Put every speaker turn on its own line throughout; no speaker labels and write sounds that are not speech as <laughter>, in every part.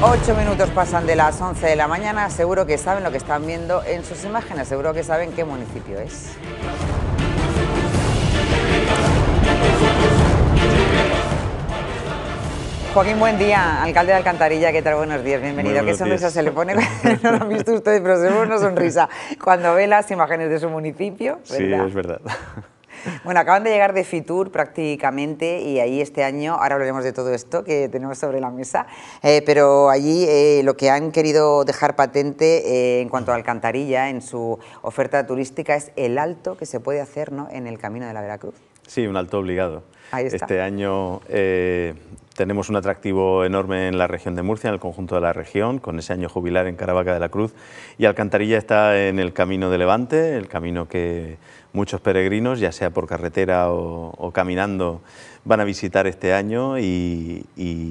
Ocho minutos pasan de las 11 de la mañana, seguro que saben lo que están viendo en sus imágenes, seguro que saben qué municipio es. Joaquín, buen día, alcalde de Alcantarilla, ¿qué tal? Buenos días, bienvenido. ¿Qué sonrisa se le pone? <laughs> no lo han visto ustedes, pero se pone sonrisa cuando ve las imágenes de su municipio. Sí, es verdad. <laughs> <laughs> Bueno, acaban de llegar de Fitur prácticamente y ahí este año, ahora hablaremos de todo esto que tenemos sobre la mesa, eh, pero allí eh, lo que han querido dejar patente eh, en cuanto a Alcantarilla, en su oferta turística, es el alto que se puede hacer ¿no? en el Camino de la Veracruz.
Sí, un alto obligado. Ahí está. Este año tenemos un atractivo enorme en la región de Murcia, en el conjunto de la región, con ese año jubilar en Caravaca de la Cruz. Y Alcantarilla está en el camino de Levante, el camino que muchos peregrinos, ya sea por carretera o, caminando, van a visitar este año y,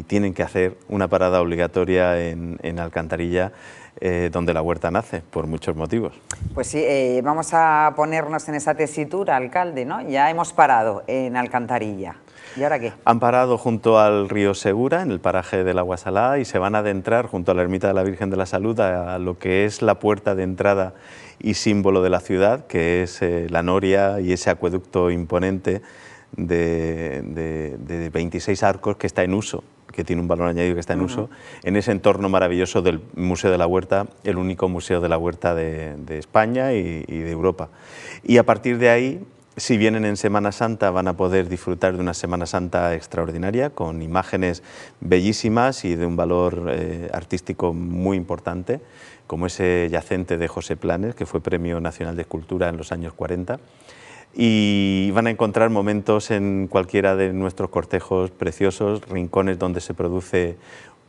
tienen que hacer una parada obligatoria en Alcantarilla eh, donde la huerta nace, por muchos motivos.
Pues sí, eh, vamos a ponernos en esa tesitura, alcalde, ¿no? Ya hemos parado en Alcantarilla. ¿Y ahora qué?
Han parado junto al río Segura, en el paraje del la guasalá y se van a adentrar junto a la ermita de la Virgen de la Salud a lo que es la puerta de entrada y símbolo de la ciudad, que es eh, la noria y ese acueducto imponente de 26 arcos que está en uso que tiene un valor añadido que está en uso, en ese entorno maravilloso del Museo de la Huerta, el único museo de la huerta de, España y, de Europa. Y a partir de ahí, si vienen en Semana Santa van a poder disfrutar de una Semana Santa extraordinaria con imágenes bellísimas y de un valor eh, artístico muy importante, como ese yacente de José Planes, que fue Premio Nacional de Escultura en los años 40 y van a encontrar momentos en cualquiera de nuestros cortejos preciosos, rincones donde se produce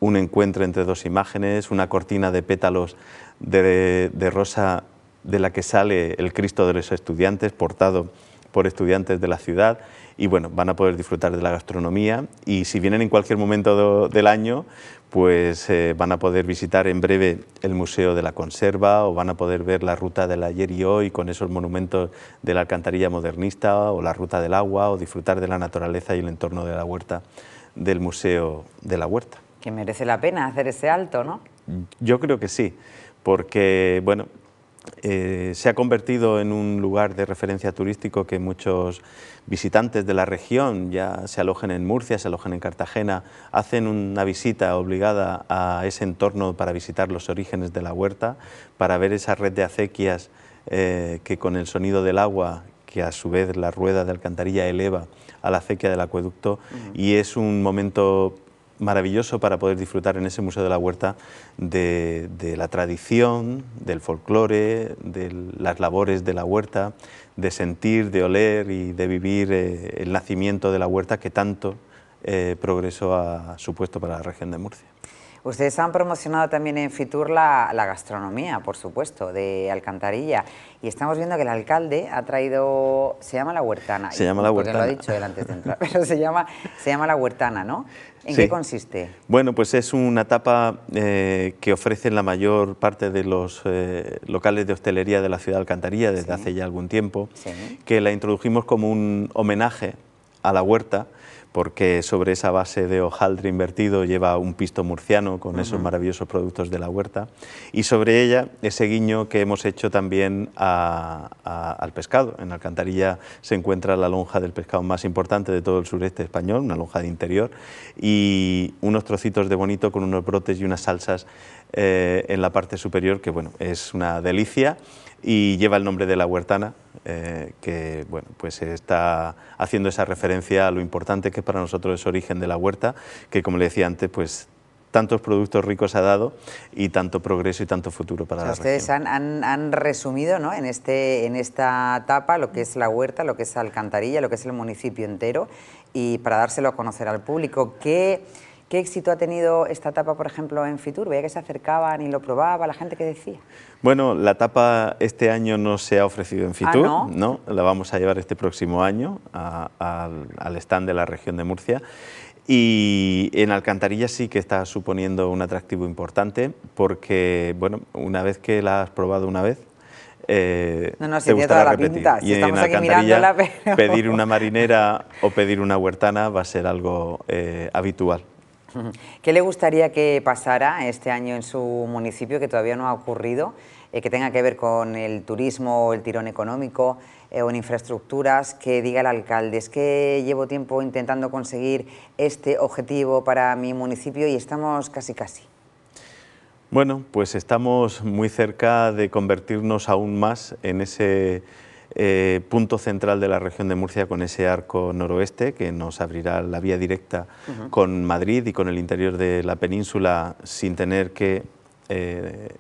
un encuentro entre dos imágenes, una cortina de pétalos de, rosa de la que sale el Cristo de los estudiantes, portado por estudiantes de la ciudad, y bueno, van a poder disfrutar de la gastronomía y si vienen en cualquier momento del año, pues eh, van a poder visitar en breve el Museo de la Conserva o van a poder ver la ruta del ayer y hoy con esos monumentos de la alcantarilla modernista o la ruta del agua o disfrutar de la naturaleza y el entorno de la huerta del Museo de la Huerta. Que
merece la pena hacer ese alto, ¿no?
Yo creo que sí, porque bueno, eh, se ha convertido en un lugar de referencia turístico que muchos visitantes de la región, ya se alojen en Murcia, se alojan en Cartagena, hacen una visita obligada a ese entorno para visitar los orígenes de la huerta, para ver esa red de acequias eh, que con el sonido del agua que a su vez la rueda de alcantarilla eleva a la acequia del acueducto y es un momento maravilloso para poder disfrutar en ese Museo de la Huerta de, la tradición, del folclore, de las labores de la huerta, de sentir, de oler y de vivir eh, el nacimiento de la huerta que tanto eh, progreso ha supuesto para la región de Murcia.
Ustedes han promocionado también en Fitur la, gastronomía, por supuesto, de Alcantarilla. Y estamos viendo que el alcalde ha traído... Se llama La Huertana. Se llama La Huertana. lo ha dicho delante <laughs> pero se llama, se llama La Huertana, ¿no? ¿En qué consiste?
Bueno, pues es una tapa eh, que ofrecen la mayor parte de los eh, locales de hostelería de la ciudad de Alcantarilla desde hace ya algún tiempo, que la introdujimos como un homenaje a la huerta, porque sobre esa base de hojaldre invertido lleva un pisto murciano con esos maravillosos productos de la huerta, y sobre ella ese guiño que hemos hecho también al pescado. En Alcantarilla se encuentra la lonja del pescado más importante de todo el sureste español, una lonja de interior, y unos trocitos de bonito con unos brotes y unas salsas eh, en la parte superior, que bueno, es una delicia y lleva el nombre de la huertana, eh, que bueno, pues está haciendo esa referencia a lo importante que para nosotros es origen de la huerta, que como le decía antes, pues tantos productos ricos ha dado y tanto progreso y tanto futuro para la
ustedes Ustedes han, resumido ¿no? en, este, en esta etapa lo que es la huerta, lo que es Alcantarilla, lo que es el municipio entero y para dárselo a conocer al público. ¿Qué ¿Qué éxito ha tenido esta etapa, por ejemplo, en Fitur? Veía que se acercaban y lo probaba, la gente que decía.
Bueno, la etapa este año no se ha ofrecido en ah, Fitur, no? la vamos a llevar este próximo año al stand de la región de Murcia. Y en Alcantarilla sí que está suponiendo un atractivo importante porque, bueno, una vez que la has probado una vez, eh, no, te toda La pinta, y en Alcantarilla, <laughs> pedir una marinera o pedir una huertana va a ser algo eh, habitual.
¿Qué le gustaría que pasara este año en su municipio que todavía no ha ocurrido, eh, que tenga que ver con el turismo, o el tirón económico eh, o en infraestructuras, que diga el alcalde, es que llevo tiempo intentando conseguir este objetivo para mi municipio y estamos casi casi?
Bueno, pues estamos muy cerca de convertirnos aún más en ese eh, punto central de la región de Murcia con ese arco noroeste que nos abrirá la vía directa con Madrid y con el interior de la península sin tener que eh,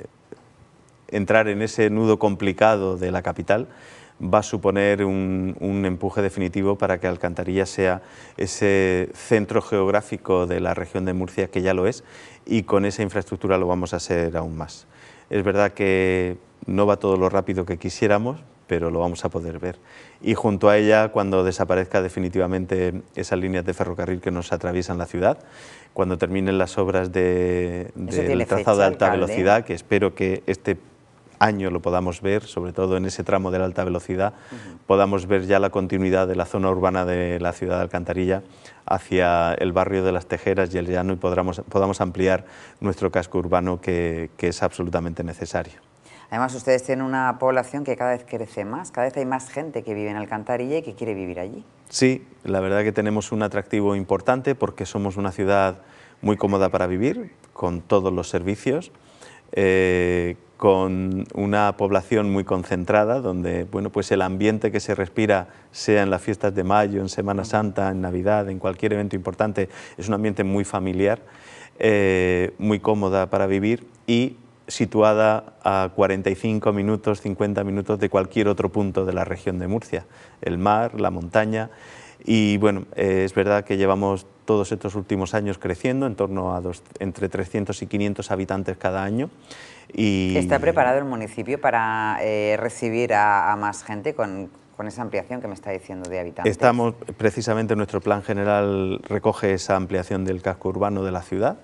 entrar en ese nudo complicado de la capital va a suponer un, empuje definitivo para que Alcantarilla sea ese centro geográfico de la región de Murcia, que ya lo es, y con esa infraestructura lo vamos a hacer aún más. Es verdad que no va todo lo rápido que quisiéramos, pero lo vamos a poder ver. Y junto a ella, cuando desaparezca definitivamente esas líneas de ferrocarril que nos atraviesan la ciudad, cuando terminen las obras del de, trazado de alta velocidad, que espero que este año lo podamos ver, sobre todo en ese tramo de la alta velocidad, podamos ver ya la continuidad de la zona urbana de la ciudad de Alcantarilla hacia el barrio de las Tejeras y el Llano y podamos, podamos ampliar nuestro casco urbano que es absolutamente necesario.
Además, ustedes tienen una población que cada vez crece más, cada vez hay más gente que vive en Alcantarilla y que quiere vivir allí.
Sí, la verdad que tenemos un atractivo importante porque somos una ciudad muy cómoda para vivir, con todos los servicios, eh, con una población muy concentrada, donde bueno, pues el ambiente que se respira, sea en las fiestas de mayo, en Semana Santa, en Navidad, en cualquier evento importante, es un ambiente muy familiar, eh, muy cómoda para vivir y situada a 45 minutos, 50 minutos de cualquier otro punto de la región de Murcia, el mar, la montaña. Y bueno, eh, es verdad que llevamos todos estos últimos años creciendo, en torno a entre 300 y 500 habitantes cada año. Y... ¿Está
preparado el municipio para eh, recibir a, más gente con, con esa ampliación que me está diciendo de habitantes.
Estamos, precisamente nuestro plan general recoge esa ampliación del casco urbano de la ciudad,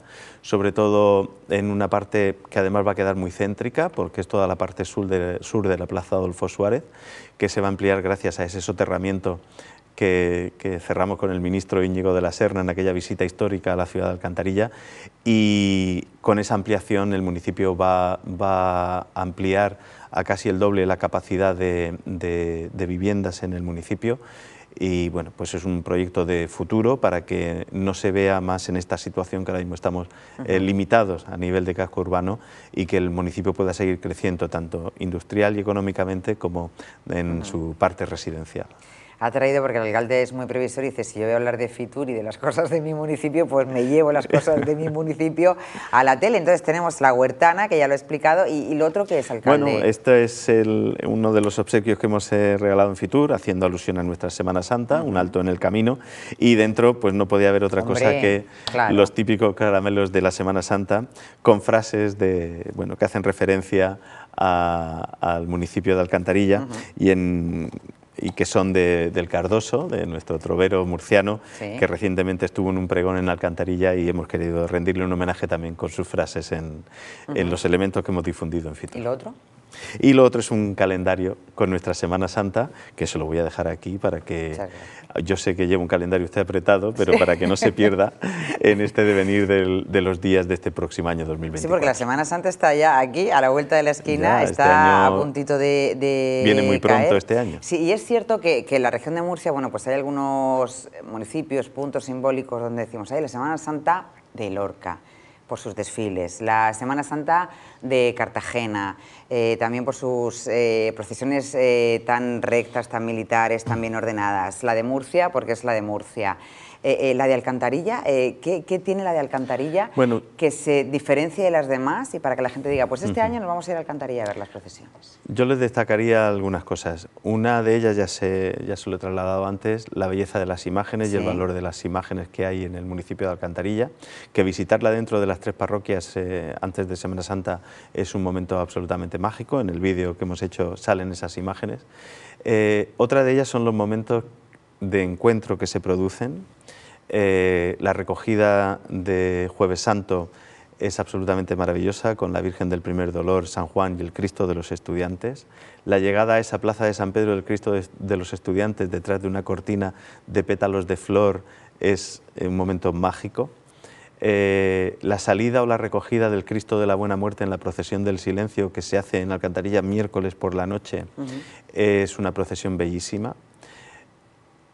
sobre todo en una parte que además va a quedar muy céntrica, porque es toda la parte sur de, sur de la Plaza Adolfo Suárez, que se va a ampliar gracias a ese soterramiento que, cerramos con el ministro Íñigo de la Serna en aquella visita histórica a la ciudad de Alcantarilla y con esa ampliación el municipio va, a ampliar a casi el doble la capacidad de, viviendas en el municipio y bueno, pues es un proyecto de futuro para que no se vea más en esta situación que ahora mismo estamos eh, limitados a nivel de casco urbano y que el municipio pueda seguir creciendo tanto industrial y económicamente como en su parte residencial
ha traído, porque el alcalde es muy previsor y dice, si yo voy a hablar de Fitur y de las <laughs> cosas de mi municipio, pues me llevo las cosas de mi municipio a la tele. Entonces tenemos la huertana, que ya lo he explicado, y, el lo otro que es alcalde. Bueno,
este es uno de los obsequios que hemos eh, regalado en Fitur, haciendo alusión a nuestra Semana Santa, un alto en el camino, y dentro pues no podía haber otra cosa que los típicos caramelos de la Semana Santa, con frases de, bueno, que hacen referencia al municipio de Alcantarilla y en y que son de, del Cardoso, de nuestro trovero murciano, que recientemente estuvo en un pregón en Alcantarilla y hemos querido rendirle un homenaje también con sus frases en, los elementos que hemos difundido en FITO. ¿Y otro? Y lo otro es un calendario con nuestra Semana Santa, que se lo voy a dejar aquí para que... Yo sé que lleva un calendario usted apretado, pero para que no se pierda <laughs> en este devenir de los días de este próximo año 2020.
Sí, porque la Semana Santa está ya aquí, a la vuelta de la esquina, este está a puntito de, Viene muy pronto este año. Sí, y es cierto que, que, en la región de Murcia, bueno, pues hay algunos municipios, puntos simbólicos donde decimos, hay la Semana Santa de Lorca por sus desfiles, la Semana Santa de Cartagena, eh, también por sus eh, procesiones eh, tan rectas, tan militares, tan bien ordenadas, la de Murcia porque es la de Murcia. Eh, eh, la de alcantarilla, eh, ¿qué, tiene la de alcantarilla que se diferencia de las demás y para que la gente diga, pues este año nos vamos a ir a alcantarilla a ver las procesiones?
Yo les destacaría algunas cosas. Una de ellas ya se, ya se lo he trasladado antes, la belleza de las imágenes y el valor de las imágenes que hay en el municipio de Alcantarilla, que visitarla dentro de las tres parroquias antes de Semana Santa es un momento absolutamente mágico. En el vídeo que hemos hecho salen esas imágenes. otra de ellas son los momentos de encuentro que se producen eh, la recogida de Jueves Santo es absolutamente maravillosa con la Virgen del Primer Dolor, San Juan y el Cristo de los Estudiantes. La llegada a esa plaza de San Pedro del Cristo de los Estudiantes detrás de una cortina de pétalos de flor es eh, un momento mágico. Eh, la salida o la recogida del Cristo de la Buena Muerte en la procesión del silencio que se hace en Alcantarilla miércoles por la noche es una procesión bellísima.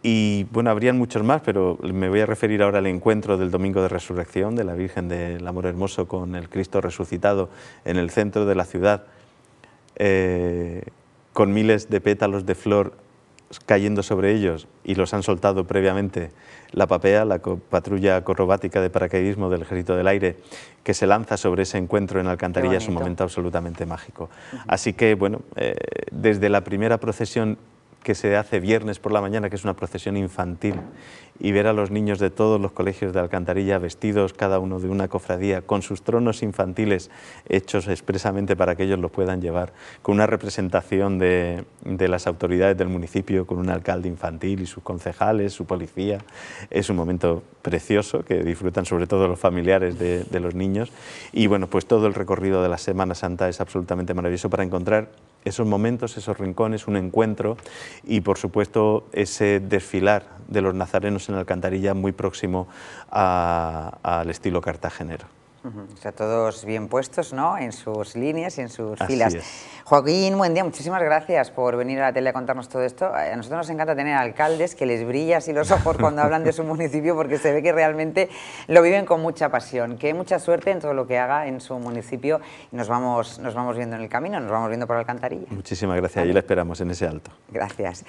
Y bueno, habrían muchos más, pero me voy a referir ahora al encuentro del Domingo de Resurrección de la Virgen del Amor Hermoso con el Cristo resucitado en el centro de la ciudad, eh, con miles de pétalos de flor cayendo sobre ellos y los han soltado previamente la PAPEA, la patrulla acrobática de paracaidismo del Ejército del Aire, que se lanza sobre ese encuentro en Alcantarilla, es un momento absolutamente mágico. Así que, bueno, eh, desde la primera procesión que se hace viernes por la mañana, que es una procesión infantil, y ver a los niños de todos los colegios de Alcantarilla vestidos cada uno de una cofradía, con sus tronos infantiles hechos expresamente para que ellos los puedan llevar, con una representación de, las autoridades del municipio, con un alcalde infantil y sus concejales, su policía. Es un momento precioso que disfrutan sobre todo los familiares de, de los niños. Y bueno, pues todo el recorrido de la Semana Santa es absolutamente maravilloso para encontrar esos momentos, esos rincones, un encuentro y por supuesto ese desfilar de los nazarenos en la alcantarilla muy próximo al estilo cartagenero.
O sea, todos bien puestos, ¿no? En sus líneas y en sus filas. Joaquín, buen día. Muchísimas gracias por venir a la tele a contarnos todo esto. A nosotros nos encanta tener alcaldes que les brilla así los ojos cuando hablan de su <laughs> municipio porque se ve que realmente lo viven con mucha pasión. Que mucha suerte en todo lo que haga en su municipio. Nos vamos, nos vamos viendo en el camino, nos vamos viendo por la alcantarilla.
Muchísimas gracias. y la esperamos en ese alto.
Gracias.